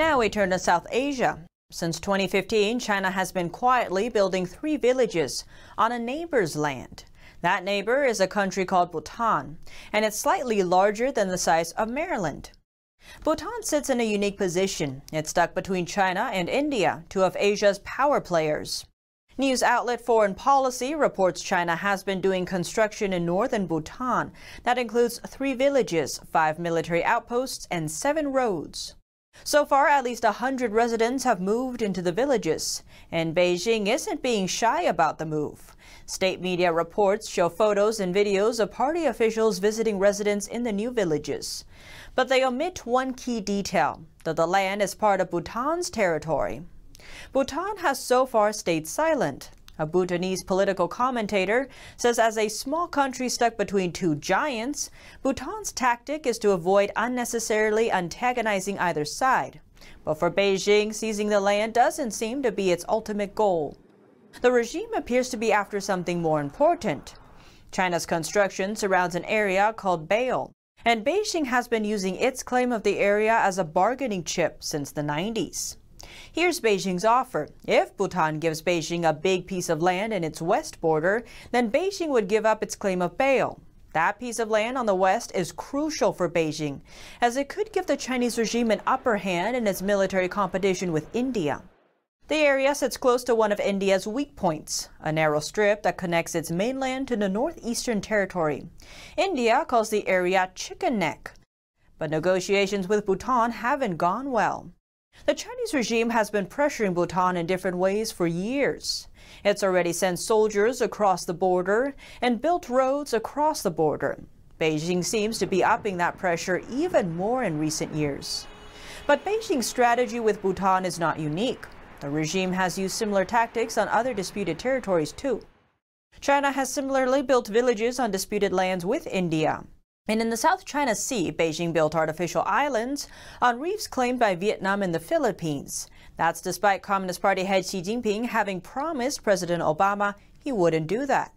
Now we turn to South Asia. Since 2015, China has been quietly building three villages on a neighbor's land. That neighbor is a country called Bhutan, and it's slightly larger than the size of Maryland. Bhutan sits in a unique position. It's stuck between China and India, two of Asia's power players. News outlet Foreign Policy reports China has been doing construction in northern Bhutan. That includes three villages, five military outposts, and seven roads. So far, at least 100 residents have moved into the villages, and Beijing isn't being shy about the move. State media reports show photos and videos of party officials visiting residents in the new villages. But they omit one key detail, that the land is part of Bhutan's territory. Bhutan has so far stayed silent, a Bhutanese political commentator says as a small country stuck between two giants, Bhutan's tactic is to avoid unnecessarily antagonizing either side. But for Beijing, seizing the land doesn't seem to be its ultimate goal. The regime appears to be after something more important. China's construction surrounds an area called Bale, and Beijing has been using its claim of the area as a bargaining chip since the 90s. Here's Beijing's offer. If Bhutan gives Beijing a big piece of land in its west border, then Beijing would give up its claim of bail. That piece of land on the west is crucial for Beijing, as it could give the Chinese regime an upper hand in its military competition with India. The area sits close to one of India's weak points, a narrow strip that connects its mainland to the northeastern territory. India calls the area Chicken Neck. But negotiations with Bhutan haven't gone well. The Chinese regime has been pressuring Bhutan in different ways for years. It's already sent soldiers across the border and built roads across the border. Beijing seems to be upping that pressure even more in recent years. But Beijing's strategy with Bhutan is not unique. The regime has used similar tactics on other disputed territories too. China has similarly built villages on disputed lands with India. And in the South China Sea, Beijing built artificial islands on reefs claimed by Vietnam and the Philippines. That's despite Communist Party head Xi Jinping having promised President Obama he wouldn't do that.